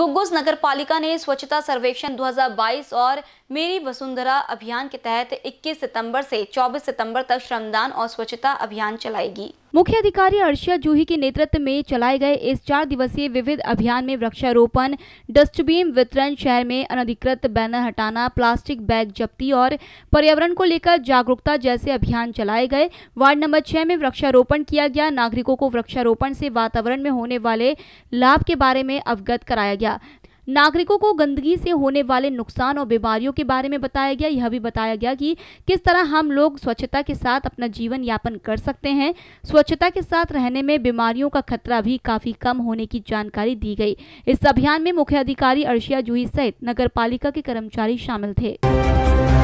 गुग्गुस नगर पालिका ने स्वच्छता सर्वेक्षण 2022 और मेरी वसुंधरा अभियान के तहत 21 सितंबर से 24 सितंबर तक श्रमदान और स्वच्छता अभियान चलाएगी मुख्य अधिकारी अर्षिया जूही के नेतृत्व में चलाए गए इस चार दिवसीय विविध अभियान में वृक्षारोपण डस्टबिन वितरण शहर में अनधिकृत बैनर हटाना प्लास्टिक बैग जब्ती और पर्यावरण को लेकर जागरूकता जैसे अभियान चलाए गए वार्ड नंबर छह में वृक्षारोपण किया गया नागरिकों को वृक्षारोपण से वातावरण में होने वाले लाभ के बारे में अवगत कराया गया नागरिकों को गंदगी से होने वाले नुकसान और बीमारियों के बारे में बताया गया यह भी बताया गया कि किस तरह हम लोग स्वच्छता के साथ अपना जीवन यापन कर सकते हैं स्वच्छता के साथ रहने में बीमारियों का खतरा भी काफी कम होने की जानकारी दी गई इस अभियान में मुख्य अधिकारी अर्शिया जूही सहित नगर के कर्मचारी शामिल थे